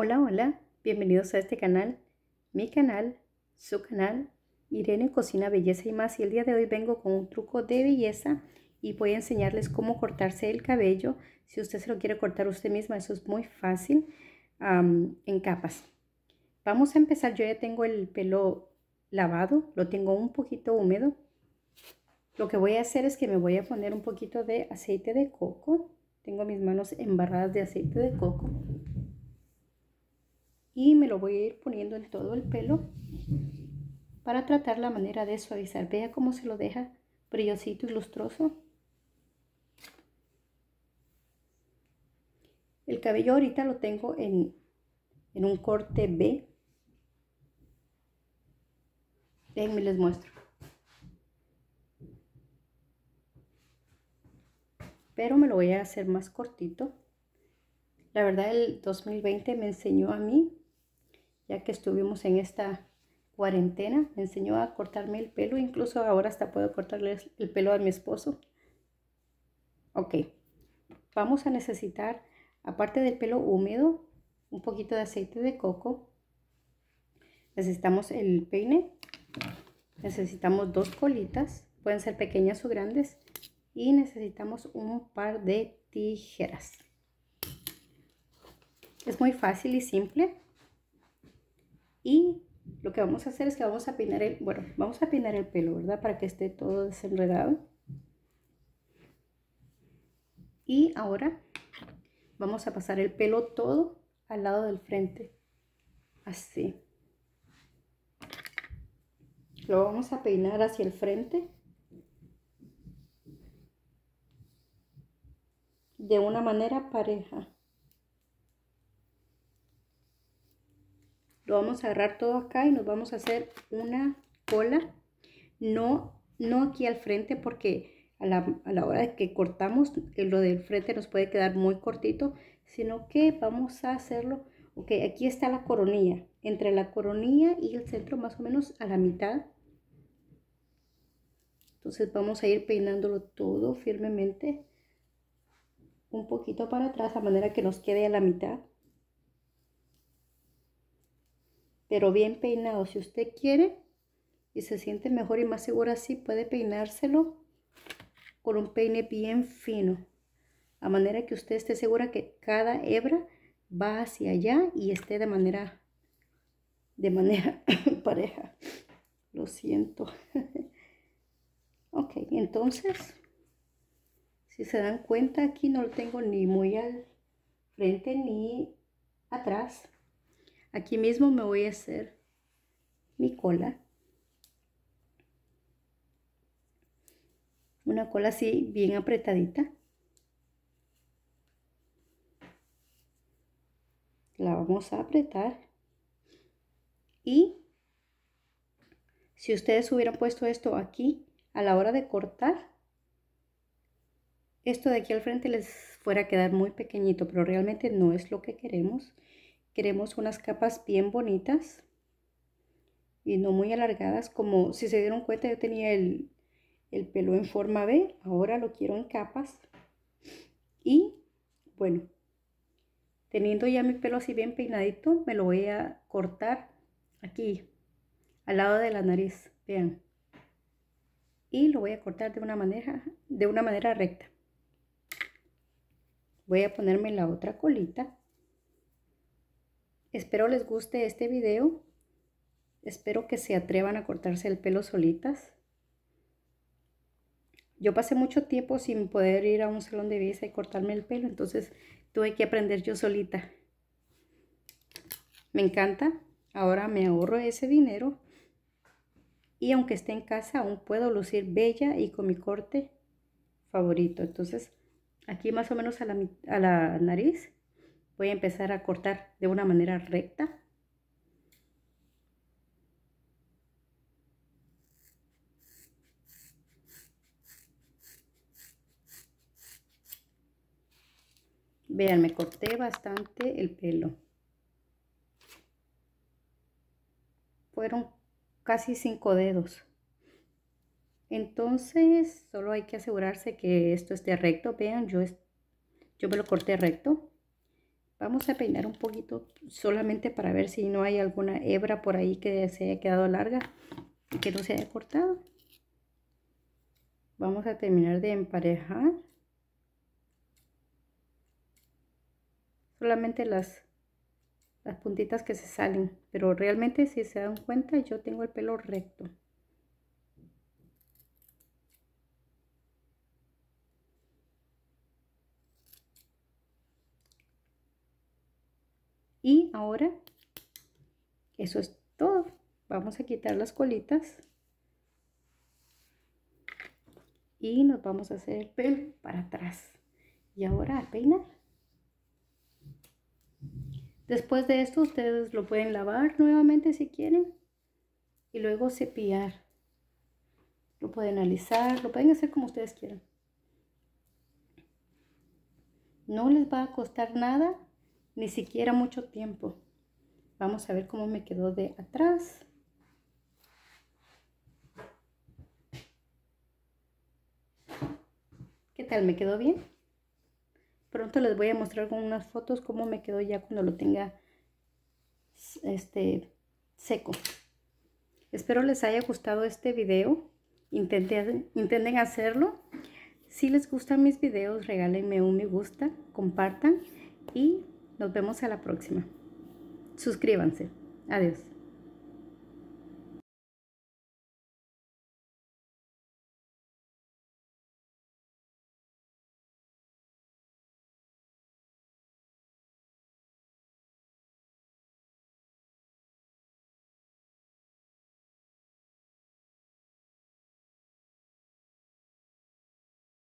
Hola, hola, bienvenidos a este canal, mi canal, su canal, Irene Cocina Belleza y más. Y el día de hoy vengo con un truco de belleza y voy a enseñarles cómo cortarse el cabello. Si usted se lo quiere cortar usted misma, eso es muy fácil, en capas. Vamos a empezar, yo ya tengo el pelo lavado, lo tengo un poquito húmedo. Lo que voy a hacer es que me voy a poner un poquito de aceite de coco. Tengo mis manos embarradas de aceite de coco y me lo voy a ir poniendo en todo el pelo para tratar la manera de suavizar. Vea cómo se lo deja brillosito y lustroso. El cabello ahorita lo tengo en, en un corte B. Déjenme les muestro. Pero me lo voy a hacer más cortito. La verdad el 2020 me enseñó a mí ya que estuvimos en esta cuarentena, me enseñó a cortarme el pelo, incluso ahora hasta puedo cortarle el pelo a mi esposo. Ok, vamos a necesitar, aparte del pelo húmedo, un poquito de aceite de coco, necesitamos el peine, necesitamos dos colitas, pueden ser pequeñas o grandes, y necesitamos un par de tijeras. Es muy fácil y simple. Y lo que vamos a hacer es que vamos a peinar el, bueno, vamos a peinar el pelo, ¿verdad? Para que esté todo desenredado. Y ahora vamos a pasar el pelo todo al lado del frente. Así. Lo vamos a peinar hacia el frente. De una manera pareja. lo vamos a agarrar todo acá y nos vamos a hacer una cola no no aquí al frente porque a la, a la hora de que cortamos eh, lo del frente nos puede quedar muy cortito sino que vamos a hacerlo ok aquí está la coronilla entre la coronilla y el centro más o menos a la mitad entonces vamos a ir peinándolo todo firmemente un poquito para atrás a manera que nos quede a la mitad pero bien peinado. Si usted quiere y se siente mejor y más segura así, puede peinárselo con un peine bien fino. A manera que usted esté segura que cada hebra va hacia allá y esté de manera, de manera pareja. Lo siento. ok, entonces, si se dan cuenta, aquí no lo tengo ni muy al frente ni atrás Aquí mismo me voy a hacer mi cola. Una cola así bien apretadita. La vamos a apretar. Y si ustedes hubieran puesto esto aquí a la hora de cortar, esto de aquí al frente les fuera a quedar muy pequeñito, pero realmente no es lo que queremos. Queremos unas capas bien bonitas y no muy alargadas, como si se dieron cuenta yo tenía el, pelo en forma B, ahora lo quiero en capas. Y bueno, teniendo ya mi pelo así bien peinadito, me lo voy a cortar aquí, al lado de la nariz, vean. Y lo voy a cortar de una manera, de una manera recta. Voy a ponerme la otra colita. Espero les guste este video. Espero que se atrevan a cortarse el pelo solitas. Yo pasé mucho tiempo sin poder ir a un salón de belleza y cortarme el pelo, entonces tuve que aprender yo solita. Me encanta, ahora me ahorro ese dinero y aunque esté en casa aún puedo lucir bella y con mi corte favorito. Entonces aquí más o menos a la, a la nariz voy a empezar a cortar de una manera recta. Vean, me corté bastante el pelo. Fueron casi cinco dedos. Entonces, solo hay que asegurarse que esto esté recto. Vean, yo, yo me lo corté recto. Vamos a peinar un poquito solamente para ver si no hay alguna hebra por ahí que se haya quedado larga y que no se haya cortado. Vamos a terminar de emparejar. Solamente las, las puntitas que se salen, pero realmente si se dan cuenta yo tengo el pelo recto. Y ahora, eso es todo. Vamos a quitar las colitas. Y nos vamos a hacer el pelo para atrás. Y ahora a peinar. Después de esto, ustedes lo pueden lavar nuevamente si quieren. Y luego cepillar. Lo pueden alisar, lo pueden hacer como ustedes quieran. No les va a costar nada ni siquiera mucho tiempo. Vamos a ver cómo me quedó de atrás. ¿Qué tal? ¿Me quedó bien? Pronto les voy a mostrar con unas fotos cómo me quedó ya cuando lo tenga este, seco. Espero les haya gustado este video. Intenten, intenten hacerlo. Si les gustan mis videos, regálenme un me gusta, compartan y nos vemos a la próxima. Suscríbanse. Adiós.